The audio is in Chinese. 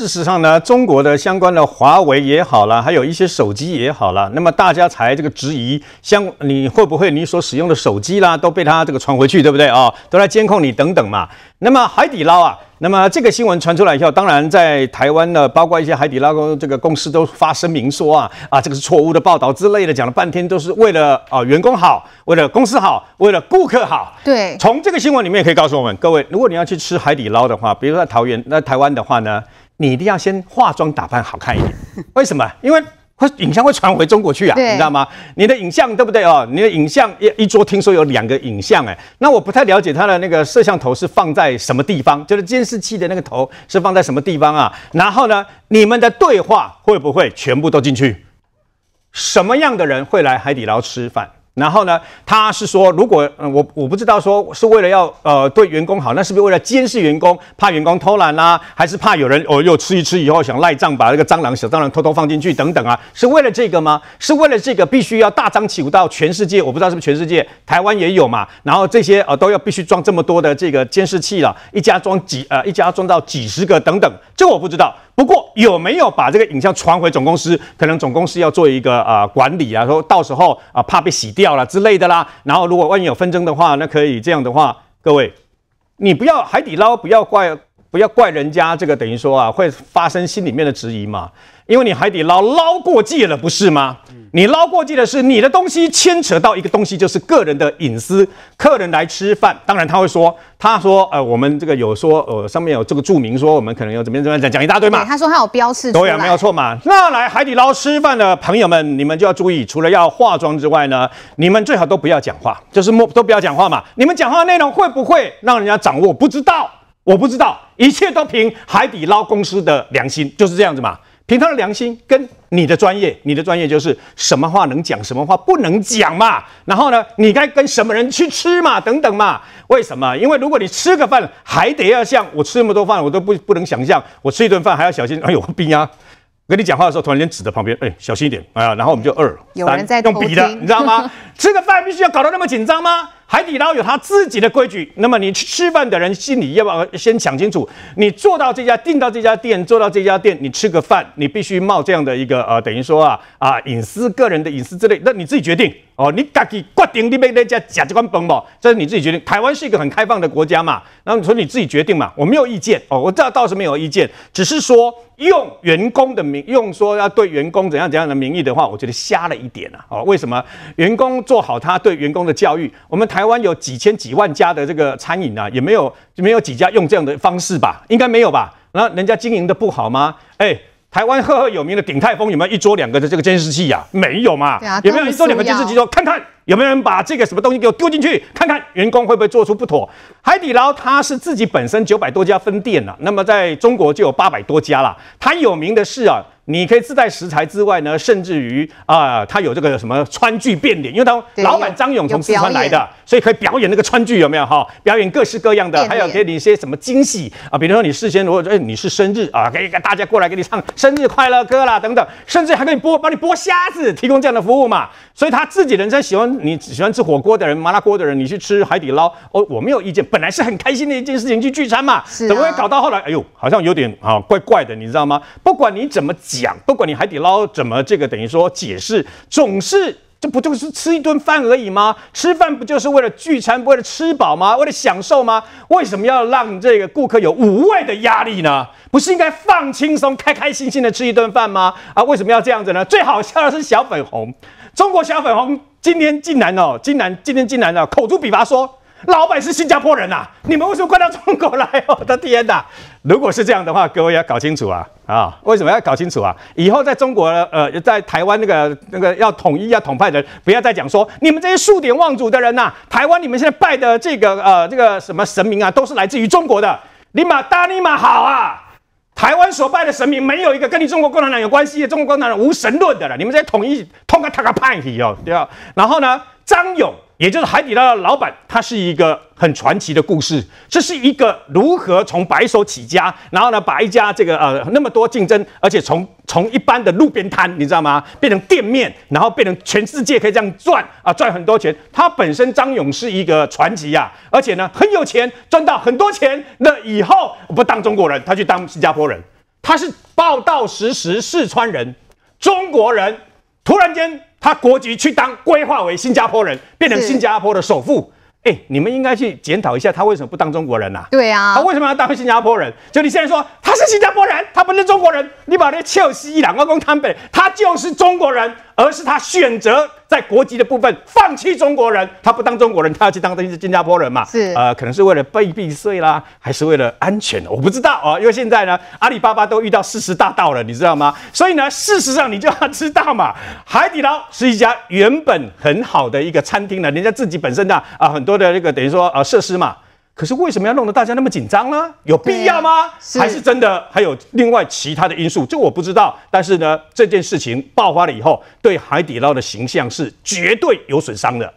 事实上呢，中国的相关的华为也好了，还有一些手机也好了，那么大家才这个质疑相你会不会你所使用的手机啦都被他这个传回去，对不对啊？都在监控你等等嘛。那么海底捞啊，那么这个新闻传出来以后，当然在台湾呢，包括一些海底捞这个公司都发声明说啊啊，这个是错误的报道之类的，讲了半天都是为了啊员工好，为了公司好，为了顾客好。对，从这个新闻里面可以告诉我们，各位，如果你要去吃海底捞的话，比如说在桃园那台湾的话呢？你一定要先化妆打扮好看一点，为什么？因为会影像会传回中国去啊，你知道吗？你的影像对不对哦？你的影像一一桌听说有两个影像，哎，那我不太了解他的那个摄像头是放在什么地方，就是监视器的那个头是放在什么地方啊？然后呢，你们的对话会不会全部都进去？什么样的人会来海底捞吃饭？然后呢？他是说，如果我我不知道，说是为了要呃对员工好，那是不是为了监视员工，怕员工偷懒啊？还是怕有人哦又吃一吃以后想赖账，把那个蟑螂小蟑螂偷偷放进去等等啊？是为了这个吗？是为了这个必须要大张旗鼓到全世界？我不知道是不是全世界，台湾也有嘛？然后这些呃都要必须装这么多的这个监视器了，一家装几呃一家装到几十个等等，这我不知道。不过有没有把这个影像传回总公司？可能总公司要做一个呃管理啊，说到时候啊怕被洗掉了之类的啦。然后如果万一有纷争的话，那可以这样的话，各位你不要海底捞不要怪不要怪人家，这个等于说啊会发生心里面的质疑嘛，因为你海底捞捞过界了，不是吗？你捞过去的是你的东西，牵扯到一个东西，就是个人的隐私。客人来吃饭，当然他会说，他说，呃，我们这个有说，呃，上面有这个注明，说我们可能有怎么怎么样讲一大堆嘛。他说他有标示对呀，没有错嘛。那来海底捞吃饭的朋友们，你们就要注意，除了要化妆之外呢，你们最好都不要讲话，就是莫都不要讲话嘛。你们讲话内容会不会让人家掌握？不知道，我不知道，一切都凭海底捞公司的良心，就是这样子嘛。凭他的良心，跟你的专业，你的专业就是什么话能讲，什么话不能讲嘛。然后呢，你该跟什么人去吃嘛，等等嘛。为什么？因为如果你吃个饭，还得要像我吃那么多饭，我都不不能想象，我吃一顿饭还要小心。哎呦，冰啊！我跟你讲话的时候，突然间指着旁边，哎，小心一点哎呀，然后我们就二，有人在用笔的，你知道吗？吃个饭必须要搞得那么紧张吗？海底捞有他自己的规矩，那么你吃饭的人心里要不要先想清楚，你做到这家订到这家店，做到这家店，你吃个饭，你必须冒这样的一个呃，等于说啊啊隐私个人的隐私之类，那你自己决定哦，你自己决定你被那家假值观崩了，这是你自己决定。台湾是一个很开放的国家嘛，那你说你自己决定嘛，我没有意见哦，我这倒是没有意见，只是说用员工的名，用说要对员工怎样怎样的名义的话，我觉得瞎了一点啊，哦，为什么员工？做好他对员工的教育，我们台湾有几千几万家的这个餐饮啊，也没有没有几家用这样的方式吧？应该没有吧？那人家经营的不好吗？哎，台湾赫赫有名的鼎泰丰有没有一桌两个的这个监视器呀？没有嘛？有没有一桌两个监视器说看看？有没有人把这个什么东西给我丢进去看看员工会不会做出不妥？海底捞它是自己本身九百多家分店了，那么在中国就有八百多家了。它有名的是啊，你可以自带食材之外呢，甚至于啊，它有这个什么川剧变脸，因为它老板张勇从四川来的，所以可以表演那个川剧，有没有哈？表演各式各样的，还有给你一些什么惊喜啊？比如说你事先如果说你是生日啊，给大家过来给你唱生日快乐歌啦等等，甚至还可以播帮你剥虾子，提供这样的服务嘛。所以他自己人生喜欢。你喜欢吃火锅的人，麻辣锅的人，你去吃海底捞哦，我没有意见，本来是很开心的一件事情，去聚餐嘛，怎么会搞到后来？哎呦，好像有点啊，怪怪的，你知道吗？不管你怎么讲，不管你海底捞怎么这个等于说解释，总是这不就是吃一顿饭而已吗？吃饭不就是为了聚餐，为了吃饱吗？为了享受吗？为什么要让这个顾客有无谓的压力呢？不是应该放轻松，开开心心的吃一顿饭吗？啊，为什么要这样子呢？最好笑的是小粉红，中国小粉红。今天竟然哦，竟然今天竟然哦，口诛笔伐说老板是新加坡人呐，你们为什么关到中国来？我的天呐！如果是这样的话，各位要搞清楚啊啊，为什么要搞清楚啊？以后在中国呃，在台湾那个那个要统一要统派的人，不要再讲说你们这些数典忘祖的人呐，台湾你们现在拜的这个呃这个什么神明啊，都是来自于中国的，你妈大你玛好啊！台湾所拜的神明，没有一个跟你中国共产党有关系的。中国共产党无神论的了，你们在统一通个他个派体哦，对吧？然后呢，张勇。也就是海底捞的老板，他是一个很传奇的故事。这是一个如何从白手起家，然后呢把一家这个呃那么多竞争，而且从从一般的路边摊，你知道吗，变成店面，然后变成全世界可以这样赚啊赚很多钱。他本身张勇是一个传奇呀，而且呢很有钱，赚到很多钱。那以后不当中国人，他去当新加坡人。他是报道实时四川人，中国人突然间。他国籍去当规划为新加坡人，变成新加坡的首富。哎，你们应该去检讨一下他为什么不当中国人呐？对呀，他为什么要当新加坡人？就你现在说他是新加坡人，他不是中国人。你把那个尔西两公摊北，他就是中国人，而是他选择。在国籍的部分，放弃中国人，他不当中国人，他要去当的是新加坡人嘛。是，呃，可能是为了避避税啦，还是为了安全我不知道啊。因为现在呢，阿里巴巴都遇到四十大盗了，你知道吗？所以呢，事实上你就要知道嘛，海底捞是一家原本很好的一个餐厅了，人家自己本身的啊很多的那个等于说呃设施嘛。可是为什么要弄得大家那么紧张呢？有必要吗？还是真的还有另外其他的因素？这我不知道。但是呢，这件事情爆发了以后，对海底捞的形象是绝对有损伤的。